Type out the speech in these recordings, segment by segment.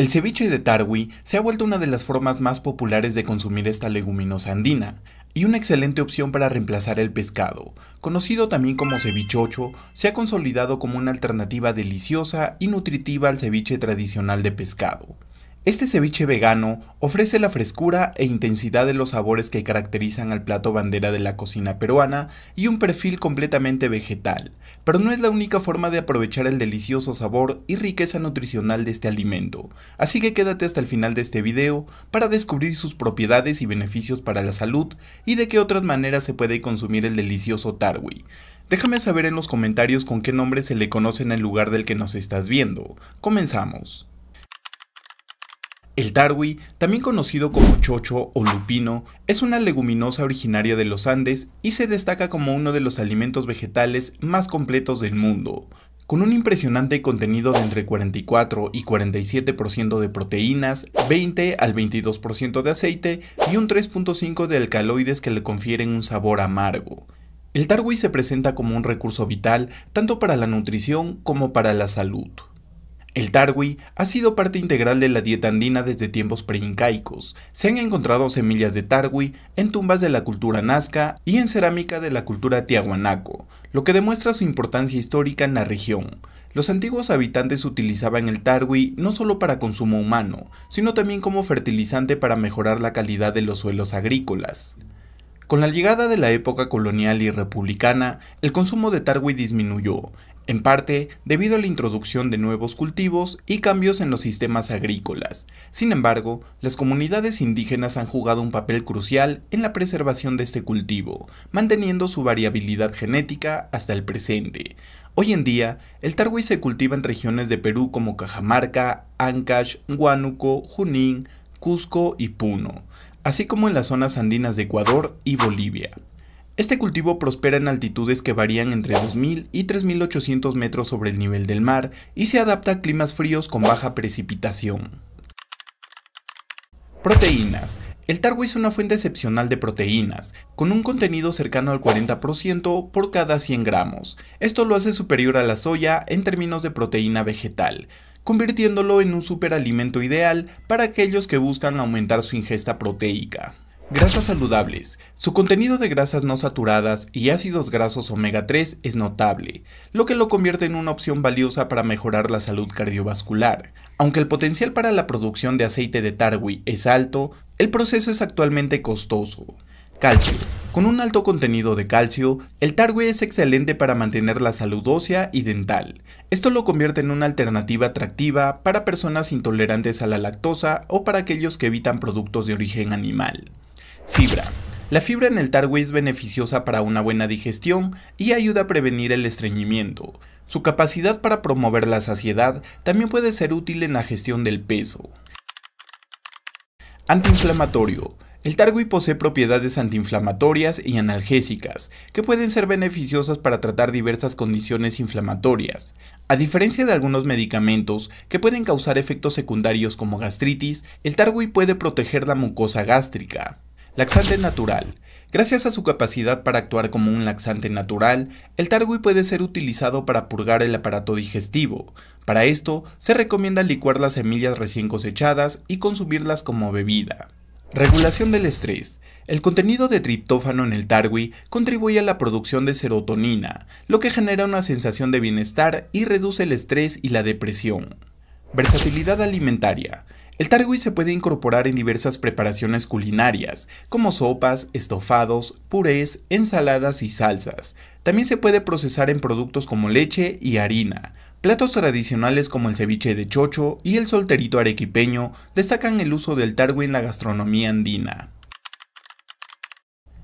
El ceviche de tarwi se ha vuelto una de las formas más populares de consumir esta leguminosa andina y una excelente opción para reemplazar el pescado. Conocido también como cevichocho, se ha consolidado como una alternativa deliciosa y nutritiva al ceviche tradicional de pescado. Este ceviche vegano ofrece la frescura e intensidad de los sabores que caracterizan al plato bandera de la cocina peruana y un perfil completamente vegetal, pero no es la única forma de aprovechar el delicioso sabor y riqueza nutricional de este alimento, así que quédate hasta el final de este video para descubrir sus propiedades y beneficios para la salud y de qué otras maneras se puede consumir el delicioso tarwi. Déjame saber en los comentarios con qué nombre se le conoce en el lugar del que nos estás viendo. Comenzamos. El tarwi, también conocido como chocho o lupino, es una leguminosa originaria de los Andes y se destaca como uno de los alimentos vegetales más completos del mundo. Con un impresionante contenido de entre 44 y 47% de proteínas, 20 al 22% de aceite y un 3.5 de alcaloides que le confieren un sabor amargo. El tarwi se presenta como un recurso vital tanto para la nutrición como para la salud. El tarwi ha sido parte integral de la dieta andina desde tiempos preincaicos. Se han encontrado semillas de tarwi en tumbas de la cultura nazca y en cerámica de la cultura tiahuanaco, lo que demuestra su importancia histórica en la región. Los antiguos habitantes utilizaban el tarwi no solo para consumo humano, sino también como fertilizante para mejorar la calidad de los suelos agrícolas. Con la llegada de la época colonial y republicana, el consumo de tarwi disminuyó en parte debido a la introducción de nuevos cultivos y cambios en los sistemas agrícolas. Sin embargo, las comunidades indígenas han jugado un papel crucial en la preservación de este cultivo, manteniendo su variabilidad genética hasta el presente. Hoy en día, el tarwi se cultiva en regiones de Perú como Cajamarca, Ancash, Huánuco, Junín, Cusco y Puno, así como en las zonas andinas de Ecuador y Bolivia. Este cultivo prospera en altitudes que varían entre 2.000 y 3.800 metros sobre el nivel del mar y se adapta a climas fríos con baja precipitación. Proteínas. El targo es una fuente excepcional de proteínas, con un contenido cercano al 40% por cada 100 gramos. Esto lo hace superior a la soya en términos de proteína vegetal, convirtiéndolo en un superalimento ideal para aquellos que buscan aumentar su ingesta proteica. Grasas saludables. Su contenido de grasas no saturadas y ácidos grasos omega 3 es notable, lo que lo convierte en una opción valiosa para mejorar la salud cardiovascular. Aunque el potencial para la producción de aceite de tarwi es alto, el proceso es actualmente costoso. Calcio. Con un alto contenido de calcio, el tarwi es excelente para mantener la salud ósea y dental. Esto lo convierte en una alternativa atractiva para personas intolerantes a la lactosa o para aquellos que evitan productos de origen animal. Fibra. La fibra en el tarwi es beneficiosa para una buena digestión y ayuda a prevenir el estreñimiento. Su capacidad para promover la saciedad también puede ser útil en la gestión del peso. Antiinflamatorio. El targui posee propiedades antiinflamatorias y analgésicas, que pueden ser beneficiosas para tratar diversas condiciones inflamatorias. A diferencia de algunos medicamentos que pueden causar efectos secundarios como gastritis, el targui puede proteger la mucosa gástrica. Laxante natural. Gracias a su capacidad para actuar como un laxante natural, el targui puede ser utilizado para purgar el aparato digestivo. Para esto, se recomienda licuar las semillas recién cosechadas y consumirlas como bebida. Regulación del estrés. El contenido de triptófano en el tarwi contribuye a la producción de serotonina, lo que genera una sensación de bienestar y reduce el estrés y la depresión. Versatilidad alimentaria. El targui se puede incorporar en diversas preparaciones culinarias, como sopas, estofados, purés, ensaladas y salsas. También se puede procesar en productos como leche y harina. Platos tradicionales como el ceviche de chocho y el solterito arequipeño destacan el uso del targui en la gastronomía andina.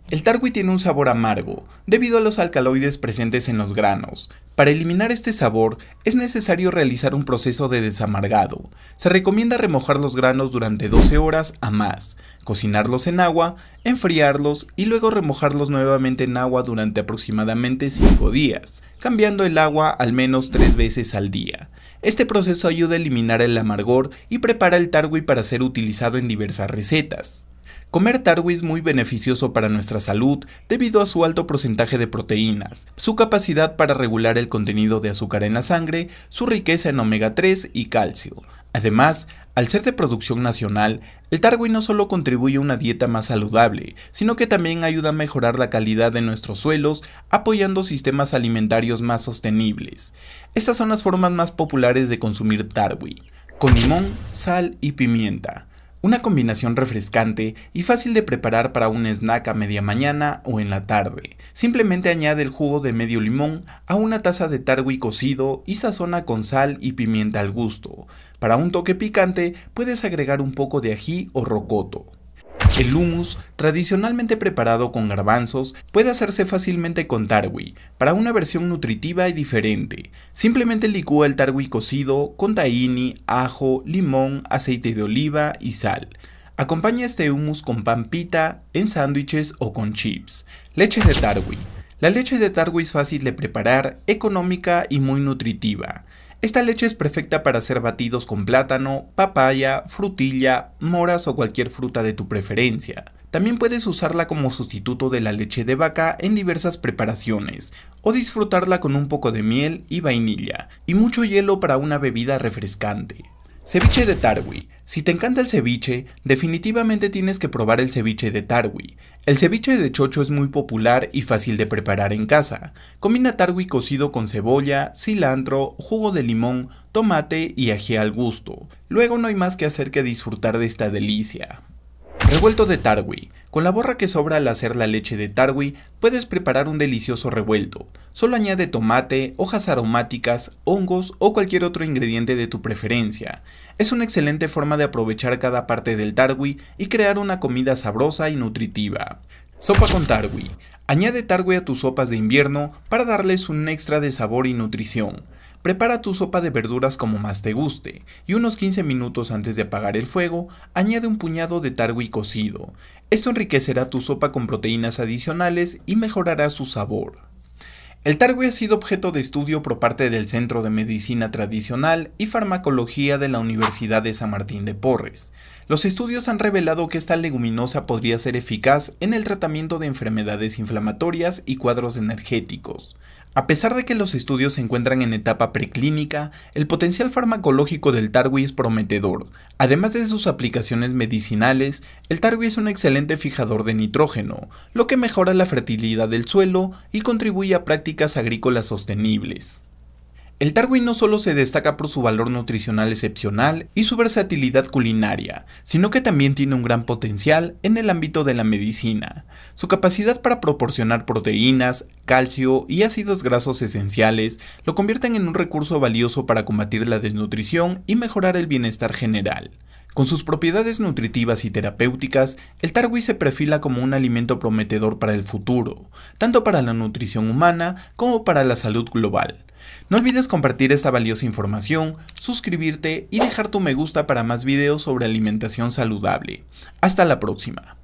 El tarwi tiene un sabor amargo, debido a los alcaloides presentes en los granos. Para eliminar este sabor, es necesario realizar un proceso de desamargado. Se recomienda remojar los granos durante 12 horas a más, cocinarlos en agua, enfriarlos y luego remojarlos nuevamente en agua durante aproximadamente 5 días, cambiando el agua al menos 3 veces al día. Este proceso ayuda a eliminar el amargor y prepara el tarwi para ser utilizado en diversas recetas. Comer tarwi es muy beneficioso para nuestra salud debido a su alto porcentaje de proteínas, su capacidad para regular el contenido de azúcar en la sangre, su riqueza en omega 3 y calcio. Además, al ser de producción nacional, el tarwi no solo contribuye a una dieta más saludable, sino que también ayuda a mejorar la calidad de nuestros suelos, apoyando sistemas alimentarios más sostenibles. Estas son las formas más populares de consumir tarwi, con limón, sal y pimienta. Una combinación refrescante y fácil de preparar para un snack a media mañana o en la tarde. Simplemente añade el jugo de medio limón a una taza de tarwi cocido y sazona con sal y pimienta al gusto. Para un toque picante puedes agregar un poco de ají o rocoto. El hummus, tradicionalmente preparado con garbanzos, puede hacerse fácilmente con tarwi, para una versión nutritiva y diferente. Simplemente licúa el tarwi cocido con tahini, ajo, limón, aceite de oliva y sal. Acompaña este hummus con pan pita, en sándwiches o con chips. Leches de tarwi. La leche de tarwi es fácil de preparar, económica y muy nutritiva. Esta leche es perfecta para hacer batidos con plátano, papaya, frutilla, moras o cualquier fruta de tu preferencia. También puedes usarla como sustituto de la leche de vaca en diversas preparaciones, o disfrutarla con un poco de miel y vainilla, y mucho hielo para una bebida refrescante. Ceviche de Tarwi. Si te encanta el ceviche, definitivamente tienes que probar el ceviche de tarwi. El ceviche de chocho es muy popular y fácil de preparar en casa. Combina tarwi cocido con cebolla, cilantro, jugo de limón, tomate y ají al gusto. Luego no hay más que hacer que disfrutar de esta delicia. Revuelto de tarwi. Con la borra que sobra al hacer la leche de tarwi, puedes preparar un delicioso revuelto. Solo añade tomate, hojas aromáticas, hongos o cualquier otro ingrediente de tu preferencia. Es una excelente forma de aprovechar cada parte del tarwi y crear una comida sabrosa y nutritiva. Sopa con tarwi. Añade tarwi a tus sopas de invierno para darles un extra de sabor y nutrición. Prepara tu sopa de verduras como más te guste y unos 15 minutos antes de apagar el fuego, añade un puñado de tarwi cocido. Esto enriquecerá tu sopa con proteínas adicionales y mejorará su sabor. El tarwi ha sido objeto de estudio por parte del Centro de Medicina Tradicional y Farmacología de la Universidad de San Martín de Porres. Los estudios han revelado que esta leguminosa podría ser eficaz en el tratamiento de enfermedades inflamatorias y cuadros energéticos. A pesar de que los estudios se encuentran en etapa preclínica, el potencial farmacológico del tarwi es prometedor. Además de sus aplicaciones medicinales, el tarwi es un excelente fijador de nitrógeno, lo que mejora la fertilidad del suelo y contribuye a prácticas agrícolas sostenibles. El Tarwi no solo se destaca por su valor nutricional excepcional y su versatilidad culinaria, sino que también tiene un gran potencial en el ámbito de la medicina. Su capacidad para proporcionar proteínas, calcio y ácidos grasos esenciales lo convierten en un recurso valioso para combatir la desnutrición y mejorar el bienestar general. Con sus propiedades nutritivas y terapéuticas, el tarwi se perfila como un alimento prometedor para el futuro, tanto para la nutrición humana como para la salud global. No olvides compartir esta valiosa información, suscribirte y dejar tu me gusta para más videos sobre alimentación saludable. Hasta la próxima.